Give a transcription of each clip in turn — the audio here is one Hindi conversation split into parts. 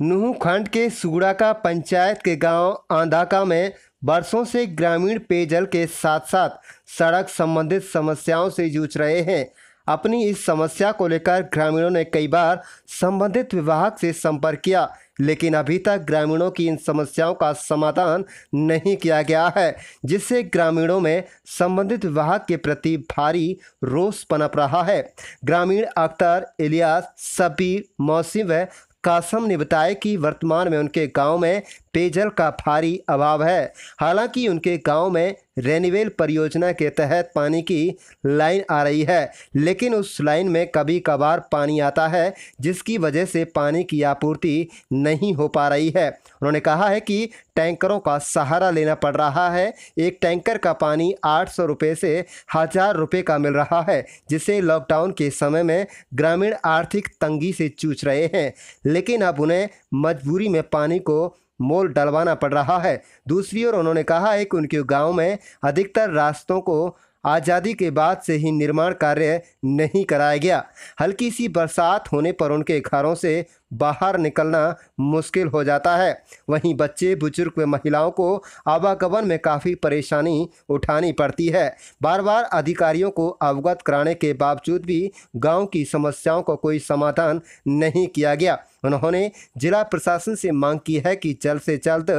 खंड के सूड़ा का पंचायत के गांव आंधाका में बरसों से ग्रामीण पेयजल के साथ साथ सड़क संबंधित समस्याओं से जूझ रहे हैं अपनी इस समस्या को लेकर ग्रामीणों ने कई बार संबंधित विभाग से संपर्क किया लेकिन अभी तक ग्रामीणों की इन समस्याओं का समाधान नहीं किया गया है जिससे ग्रामीणों में संबंधित विभाग के प्रति भारी रोष पनप रहा है ग्रामीण अख्तर इलियास सबीर मौसम व कासम ने बताया कि वर्तमान में उनके गांव में पेयजल का भारी अभाव है हालांकि उनके गांव में रेनिवेल परियोजना के तहत पानी की लाइन आ रही है लेकिन उस लाइन में कभी कभार पानी आता है जिसकी वजह से पानी की आपूर्ति नहीं हो पा रही है उन्होंने कहा है कि टैंकरों का सहारा लेना पड़ रहा है एक टैंकर का पानी आठ सौ रुपये से हज़ार रुपये का मिल रहा है जिसे लॉकडाउन के समय में ग्रामीण आर्थिक तंगी से चूच रहे हैं लेकिन अब उन्हें मजबूरी में पानी को मोल डलवाना पड़ रहा है दूसरी ओर उन्होंने कहा है कि उनके गाँव में अधिकतर रास्तों को आज़ादी के बाद से ही निर्माण कार्य नहीं कराया गया हल्की सी बरसात होने पर उनके घरों से बाहर निकलना मुश्किल हो जाता है वहीं बच्चे बुजुर्ग व महिलाओं को आवागमन में काफ़ी परेशानी उठानी पड़ती है बार बार अधिकारियों को अवगत कराने के बावजूद भी गांव की समस्याओं का को कोई समाधान नहीं किया गया उन्होंने जिला प्रशासन से मांग की है कि जल्द से जल्द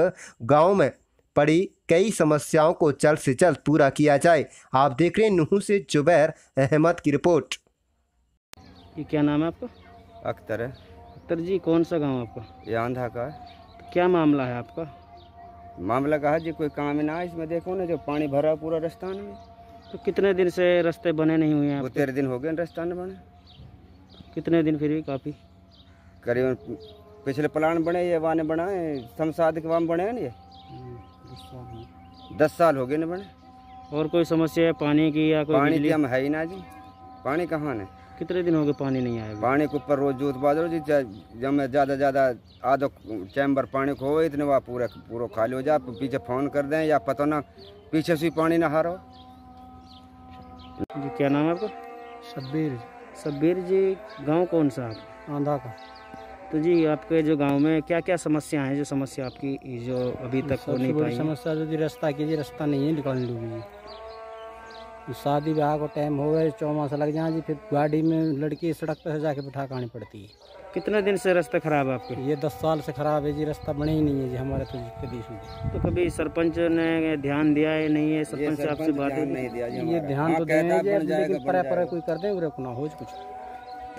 गाँव में पड़ी कई समस्याओं को जल्द से जल्द पूरा किया जाए आप देख रहे हैं नूह से जुबैर अहमद की रिपोर्ट ये क्या नाम है आपका अख्तर है अख्तर जी कौन सा गांव आपका ये आंधा का है क्या मामला है आपका मामला कहा जी कोई काम ना है इसमें देखो ना जो पानी भरा पूरा रास्ता में तो कितने दिन से रास्ते बने नहीं हुए हैं तेरह दिन हो गए रास्ता बने कितने दिन फिर भी काफ़ी करीबन पिछले प्लान बने ये वाने बनाए समसाद के वाम बने हैं ये दस साल हो गए ना बने और कोई समस्या है पानी की या कोई पानी की हम है ही ना जी पानी कहाँ ने कितने दिन हो गए पानी नहीं आया पानी के ऊपर रोज जोत बाजरो जी जब मैं ज़्यादा ज़्यादा आधो चैम्बर पानी को हो इतने वहाँ पूरा पूरा खाली हो जाए पीछे फ़ोन कर दें या पता ना पीछे से पानी ना हारो जी क्या नाम है आपका शब्बीर शब्बीर जी गांव कौन सा आप आंधा का तो जी आपके जो गांव में क्या क्या समस्या है जो समस्या आपकी जो अभी तक हो नहीं पाई समस्या जो तो रास्ता की जी रास्ता नहीं है निकालने लगी तो शादी ब्याह को टाइम हो गए चौमासा लग जाए जी फिर गाड़ी में लड़की सड़क पर जाके बिठा के आनी पड़ती है कितने दिन से रास्ता खराब है आपके ये दस साल से खराब है जी रास्ता बने ही नहीं है जी हमारे तो प्रदेश में तो कभी सरपंच ने ध्यान दिया है नहीं है सरपंच आपसे बात नहीं दिया ये ध्यान हाँ, तो कोई कर दे ना हो कुछ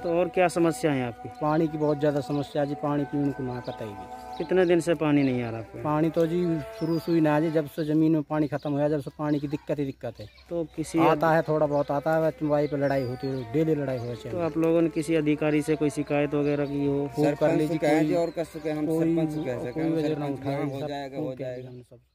तो और क्या समस्या है आपकी पानी की बहुत ज़्यादा समस्या जी पानी पीने की माँ पता ही कितने दिन से पानी नहीं आ रहा आपको पानी तो जी शुरू से ही ना जी जब से ज़मीन में पानी ख़त्म हो गया जब से पानी की दिक्कत ही दिक्कत है तो किसी आता है थोड़ा बहुत आता है तुम्हारी पे लड़ाई होती है डेली लड़ाई हो तो आप लोगों ने किसी अधिकारी से कोई शिकायत वगैरह की हो कर लीजिए और कर सके हम सरपंच कह सके हाँ, हो जाएगा हो जाएगा